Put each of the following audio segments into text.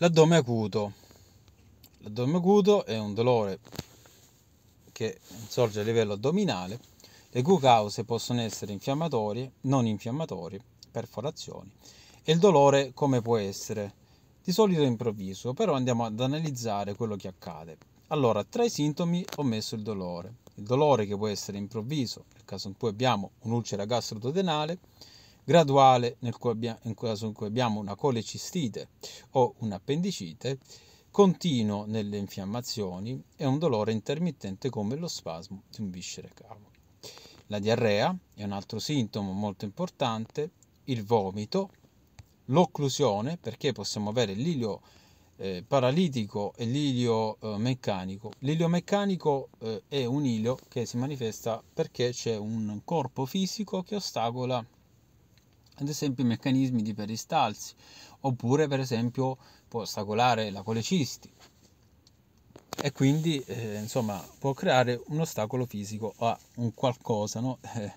L'addome acuto. L'addome acuto è un dolore che sorge a livello addominale, le cui cause possono essere infiammatorie, non infiammatorie, perforazioni, e il dolore come può essere? Di solito è improvviso, però andiamo ad analizzare quello che accade. Allora, tra i sintomi ho messo il dolore. Il dolore che può essere improvviso, nel caso in cui abbiamo un'ulcera gastroduodenale, graduale nel caso in cui abbiamo una colecistite o un'appendicite, continuo nelle infiammazioni e un dolore intermittente come lo spasmo di un viscere cavo. La diarrea è un altro sintomo molto importante, il vomito, l'occlusione, perché possiamo avere l'ilio eh, paralitico e l'ilio eh, meccanico. L'ilio meccanico eh, è un ilio che si manifesta perché c'è un corpo fisico che ostacola ad esempio i meccanismi di peristalsi, oppure per esempio può ostacolare la colecisti e quindi eh, insomma può creare un ostacolo fisico a un qualcosa no? eh,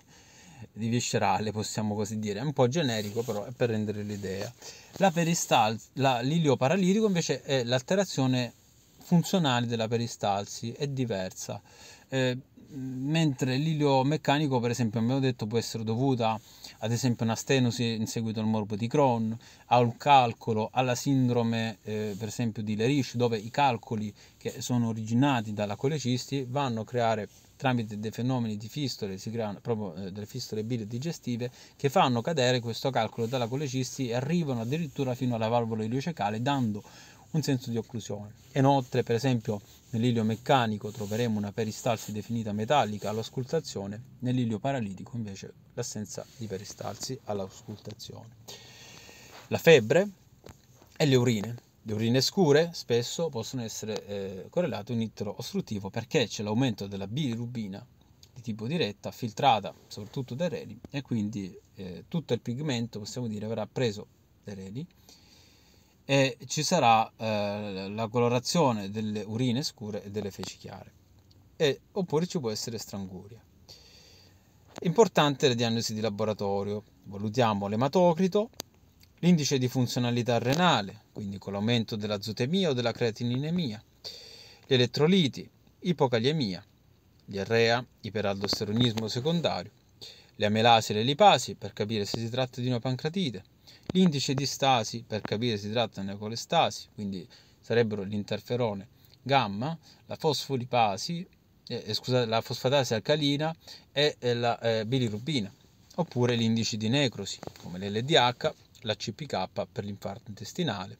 di viscerale possiamo così dire è un po' generico però è per rendere l'idea la peristalsi la, l'ilio paralirico invece è l'alterazione funzionale della peristalsi è diversa eh, mentre l'ilio meccanico per esempio abbiamo detto può essere dovuta ad esempio una stenosi in seguito al morbo di Crohn, a un calcolo, alla sindrome eh, per esempio di Lerish dove i calcoli che sono originati dalla colecisti vanno a creare tramite dei fenomeni di fistole, si creano proprio eh, delle fistole bile digestive che fanno cadere questo calcolo dalla colecisti e arrivano addirittura fino alla valvola iliocecale dando un senso di occlusione. Inoltre, per esempio, nell'ilio meccanico troveremo una peristalsi definita metallica all'auscultazione, nell'ilio paralitico invece l'assenza di peristalsi all'auscultazione. La febbre e le urine. Le urine scure spesso possono essere eh, correlate a un ittero ostruttivo perché c'è l'aumento della bilirubina di tipo diretta, filtrata soprattutto dai reni e quindi eh, tutto il pigmento, possiamo dire, verrà preso dai reni e ci sarà eh, la colorazione delle urine scure e delle feci chiare, e, oppure ci può essere stranguria. Importante la diagnosi di laboratorio, valutiamo l'ematocrito, l'indice di funzionalità renale, quindi con l'aumento dell'azotemia o della creatininemia, gli elettroliti, ipocaliemia, diarrea, iperaldosteronismo secondario, le amelasi e le lipasi per capire se si tratta di una pancratite, L'indice di stasi, per capire se si tratta di una colestasi, quindi sarebbero l'interferone gamma, la fosfolipasi, eh, eh scusate, la fosfatasi alcalina e la eh, bilirubina, oppure l'indice di necrosi, come l'LDH, la CPK per l'infarto intestinale,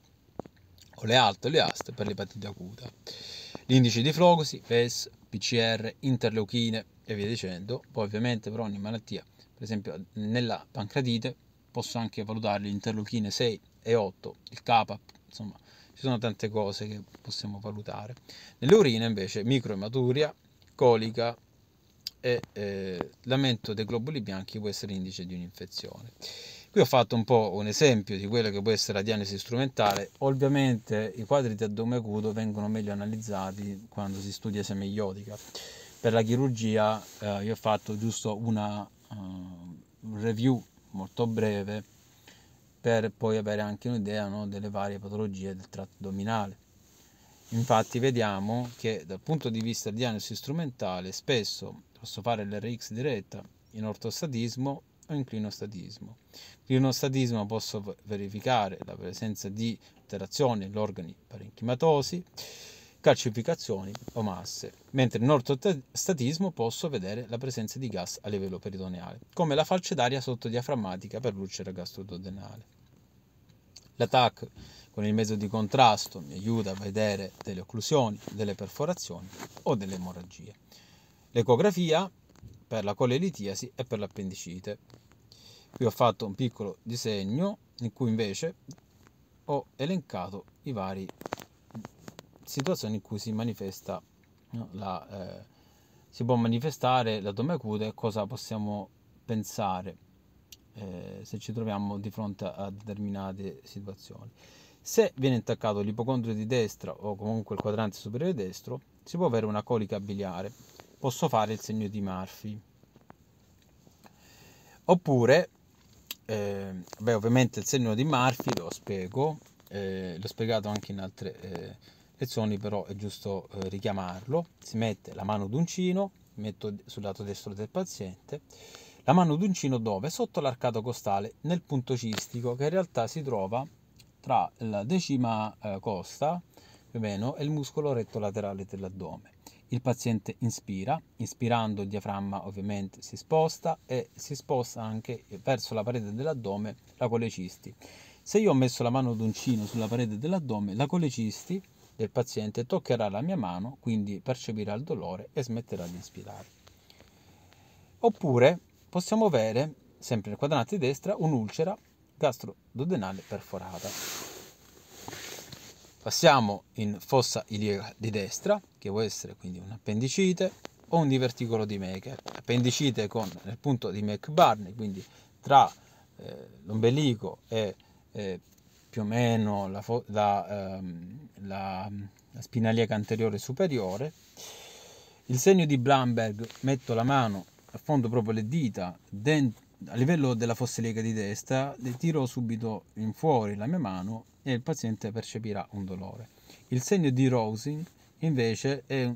o le alte o le aste per l'epatite acuta. L'indice di flogosi, PES, PCR, interleuchine e via dicendo, poi ovviamente per ogni malattia, per esempio nella pancratite posso anche valutare l'interlochine 6 e 8, il CAPAP, insomma ci sono tante cose che possiamo valutare. Nelle urine invece microematuria, colica e eh, l'aumento dei globuli bianchi può essere indice di un'infezione. Qui ho fatto un po' un esempio di quello che può essere la diagnosi strumentale. Ovviamente i quadri di addome acuto vengono meglio analizzati quando si studia semeiotica. Per la chirurgia eh, io ho fatto giusto una uh, review molto breve per poi avere anche un'idea no, delle varie patologie del tratto addominale. Infatti vediamo che dal punto di vista di diagnosi strumentale spesso posso fare l'RX diretta in ortostatismo o in clinostatismo. In Clinostatismo posso verificare la presenza di alterazioni negli organi parenchimatosi, calcificazioni o masse, mentre nel ortostatismo posso vedere la presenza di gas a livello peritoneale, come la falce d'aria sottodiaframmatica per l'ulcera gastroduodenale. La TAC con il mezzo di contrasto mi aiuta a vedere delle occlusioni, delle perforazioni o delle emorragie. L'ecografia per la colelitiasi e per l'appendicite. Qui ho fatto un piccolo disegno in cui invece ho elencato i vari situazioni in cui si manifesta no? la, eh, si può manifestare l'addome acuto e cosa possiamo pensare eh, se ci troviamo di fronte a determinate situazioni. Se viene intaccato l'ipocondrio di destra o comunque il quadrante superiore destro, si può avere una colica biliare. Posso fare il segno di Murphy. Oppure, eh, beh, ovviamente il segno di Murphy lo spiego, eh, l'ho spiegato anche in altre eh, Pezzoni però è giusto eh, richiamarlo, si mette la mano d'uncino, metto sul lato destro del paziente, la mano d'uncino dove? Sotto l'arcato costale, nel punto cistico che in realtà si trova tra la decima eh, costa più o meno e il muscolo retto laterale dell'addome. Il paziente inspira, inspirando il diaframma ovviamente si sposta e si sposta anche verso la parete dell'addome la colecisti. Se io ho messo la mano d'uncino sulla parete dell'addome, la colecisti del paziente toccherà la mia mano, quindi percepirà il dolore e smetterà di ispirare. Oppure possiamo avere, sempre nel quadrante di destra, un'ulcera gastrododenale perforata. Passiamo in fossa iliaca di destra, che può essere quindi un appendicite o un diverticolo di Maker. Appendicite con il punto di McBurney, quindi tra eh, l'ombelico e eh, più o meno la, la, ehm, la, la spinaliaca anteriore superiore. Il segno di Blumberg, metto la mano, affondo proprio le dita dentro, a livello della fossa iliaca di destra, le tiro subito in fuori la mia mano e il paziente percepirà un dolore. Il segno di Rosing invece è,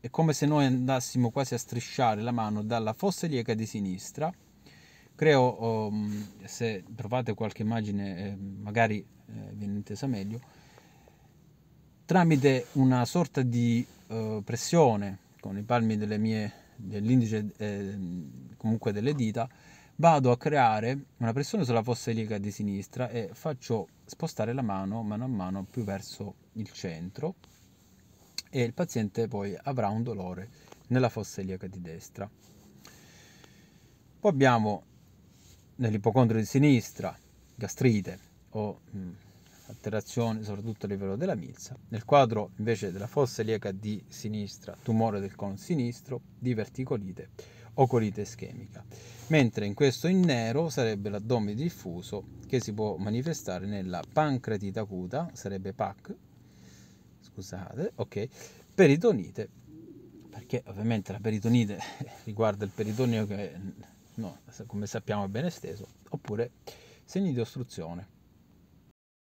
è come se noi andassimo quasi a strisciare la mano dalla fossa iliaca di sinistra Creo, um, se trovate qualche immagine, eh, magari eh, vi intesa meglio, tramite una sorta di eh, pressione con i palmi mie, dell'indice e eh, comunque delle dita, vado a creare una pressione sulla fossa iliaca di sinistra e faccio spostare la mano mano a mano più verso il centro e il paziente poi avrà un dolore nella fossa iliaca di destra. Poi abbiamo nell'ipocondrio di sinistra, gastrite o mh, mm, alterazioni soprattutto a livello della milza, nel quadro invece della fossa iliaca di sinistra, tumore del colon sinistro, diverticolite o colite ischemica, mentre in questo in nero sarebbe l'addome diffuso che si può manifestare nella pancreatite acuta, sarebbe PAC, scusate, ok, peritonite, perché ovviamente la peritonite riguarda il peritoneo che no, come sappiamo è ben esteso, oppure segni di ostruzione.